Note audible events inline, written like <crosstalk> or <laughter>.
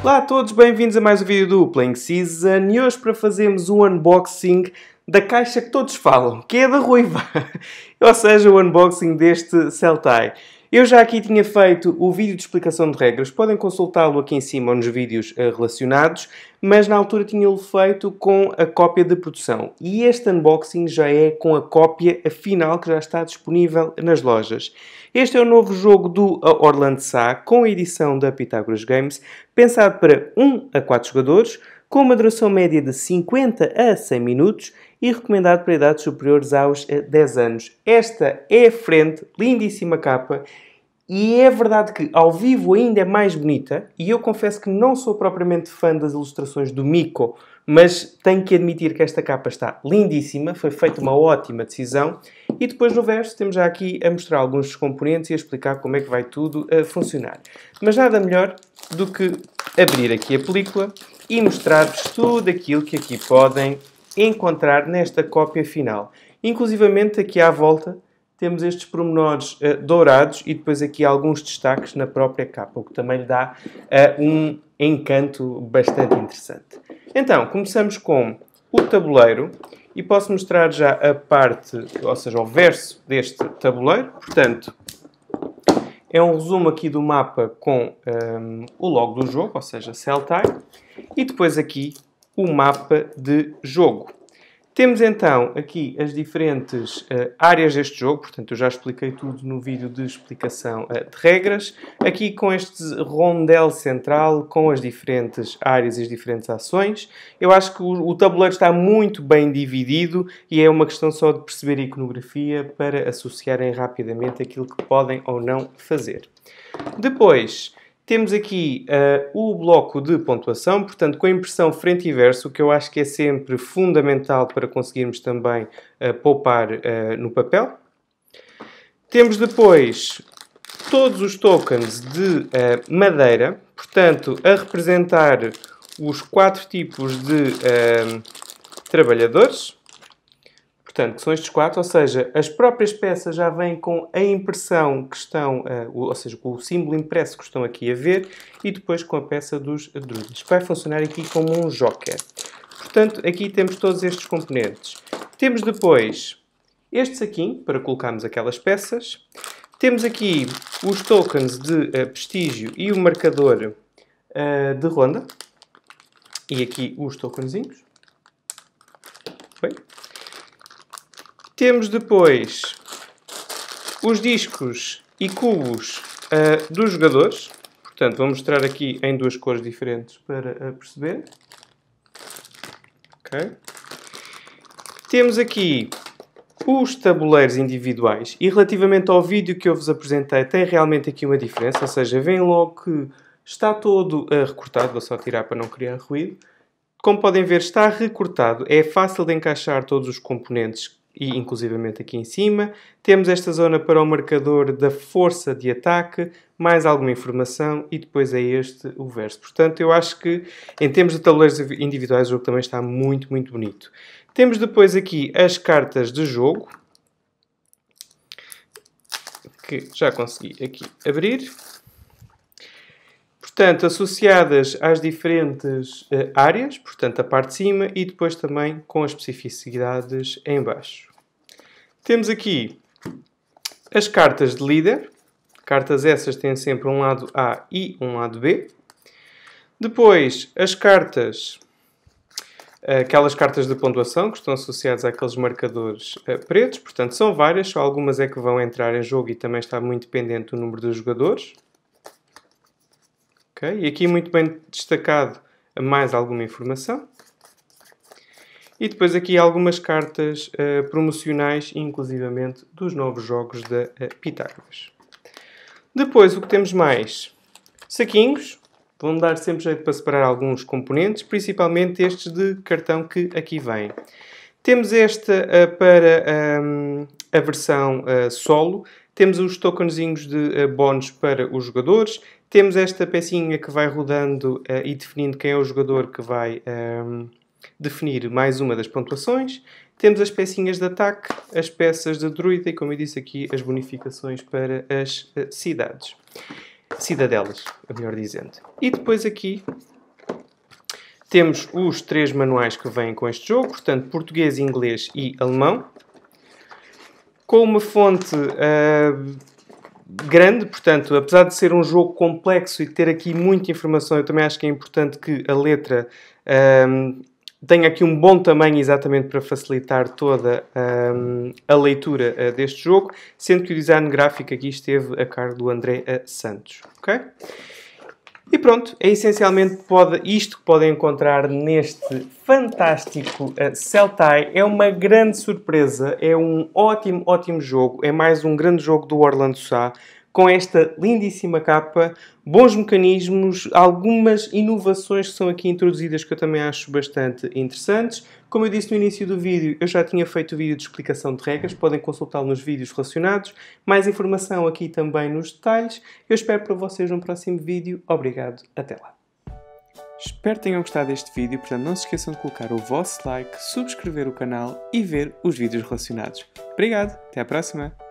Olá a todos, bem-vindos a mais um vídeo do Playing Season e hoje para fazermos um unboxing da caixa que todos falam, que é da Ruiva. <laughs> Ou seja, o unboxing deste Celtai. Eu já aqui tinha feito o vídeo de explicação de regras, podem consultá-lo aqui em cima ou nos vídeos eh, relacionados, mas na altura tinha-lo feito com a cópia de produção. E este unboxing já é com a cópia final que já está disponível nas lojas. Este é o novo jogo do Orlando Sá, com a edição da Pitágoras Games, pensado para 1 a 4 jogadores, com uma duração média de 50 a 100 minutos e recomendado para idades superiores aos 10 eh, anos. Esta é a frente, lindíssima capa, e é verdade que ao vivo ainda é mais bonita, e eu confesso que não sou propriamente fã das ilustrações do Miko, mas tenho que admitir que esta capa está lindíssima, foi feita uma ótima decisão. E depois no verso temos já aqui a mostrar alguns dos componentes e a explicar como é que vai tudo a eh, funcionar. Mas nada melhor do que abrir aqui a película e mostrar-vos tudo aquilo que aqui podem encontrar nesta cópia final. Inclusivamente aqui à volta temos estes pormenores uh, dourados e depois aqui alguns destaques na própria capa, o que também lhe dá uh, um encanto bastante interessante. Então, começamos com o tabuleiro e posso mostrar já a parte, ou seja, o verso deste tabuleiro. Portanto, é um resumo aqui do mapa com um, ehm, o logo do jogo, ou seja, cell e depois aqui o mapa de jogo. Temos então aqui as diferentes uh, áreas deste jogo, portanto eu já expliquei tudo no vídeo de explicação uh, de regras. Aqui com este rondel central, com as diferentes áreas e as diferentes ações. Eu acho que o, o tabuleiro está muito bem dividido e é uma questão só de perceber a iconografia para associarem rapidamente aquilo que podem ou não fazer. Depois, temos aqui uh, o bloco de pontuação, portanto, com a impressão frente e verso, que eu acho que é sempre fundamental para conseguirmos também uh, poupar uh, no papel. Temos depois todos os tokens de madeira, portanto, a representar os quatro tipos de trabalhadores portanto, que são estes quatro, ou seja, as próprias peças já vêm com a impressão que estão, eh, ou seja, com o símbolo impresso que estão aqui a ver, e depois com a peça dos druidas, que vai funcionar aqui como um joker. Portanto, aqui temos todos estes componentes. Temos depois estes aqui, para colocarmos aquelas peças. Temos aqui os tokens de eh, prestígio e o marcador eh, de ronda. E aqui os tokenzinhos. Temos depois os discos e cubos uh, dos jogadores. Portanto, vou mostrar aqui em duas cores diferentes para uh, perceber. Okay. Temos aqui os tabuleiros individuais e relativamente ao vídeo que eu vos apresentei tem realmente aqui uma diferença, ou seja, vem logo que está todo uh, recortado, vou só tirar para não criar ruído. Como podem ver, está recortado, é fácil de encaixar todos os componentes e inclusivamente aqui em cima. Temos esta zona para o marcador da força de ataque, mais alguma informação e depois é este o verso. Portanto, eu acho que em termos de tabuleiros individuais o jogo também está muito, muito bonito. Temos depois aqui as cartas de jogo, que já consegui aqui abrir. Portanto, associadas às diferentes eh, áreas, portanto, a parte de cima e depois também com as especificidades em baixo. Temos aqui as cartas de líder. Cartas essas têm sempre um lado A e um lado B. Depois, as cartas, eh, aquelas cartas de pontuação que estão associadas àqueles marcadores eh, pretos. Portanto, são várias, só algumas é que vão entrar em jogo e também está muito dependente do número de jogadores. E aqui muito bem destacado mais alguma informação. E depois aqui algumas cartas uh, promocionais, inclusivamente dos novos jogos da uh, Pitágoras. Depois o que temos mais? Saquinhos. Vão dar sempre jeito para separar alguns componentes, principalmente estes de cartão que aqui vêm. Temos esta uh, para um, ehm, a versão solo. Temos os tokenzinhos de bónus para os jogadores temos esta pecinha que vai rodando uh, e definindo quem é o jogador que vai um, ehm, definir mais uma das pontuações. Temos as pecinhas de ataque, as peças de druida e, como eu disse aqui, as bonificações para as uh, cidades. Cidadelas, melhor dizendo. E depois aqui temos os três manuais que vêm com este jogo, portanto, português, inglês e alemão. Com uma fonte uh, grande, portanto, apesar de ser um jogo complexo e ter aqui muita informação, eu também acho que é importante que a letra um, tenha aqui um bom tamanho exatamente para facilitar toda um, a leitura uh, deste jogo, sendo que o design gráfico aqui esteve a cargo do André eh, Santos. Okay? E pronto, é essencialmente pode, isto que podem encontrar neste fantástico uh, Celtai. É uma grande surpresa, é um ótimo, ótimo jogo. É mais um grande jogo do Orlando Sá com esta lindíssima capa, bons mecanismos, algumas inovações que são aqui introduzidas que eu também acho bastante interessantes. Como eu disse no início do vídeo, eu já tinha feito o vídeo de explicação de regras, podem consultá-lo nos vídeos relacionados. Mais informação aqui também nos detalhes. Eu espero para vocês no próximo vídeo. Obrigado, até lá. Espero tenham gostado deste vídeo, portanto não se esqueçam de colocar o vosso like, subscrever o canal e ver os vídeos relacionados. Obrigado, até à próxima!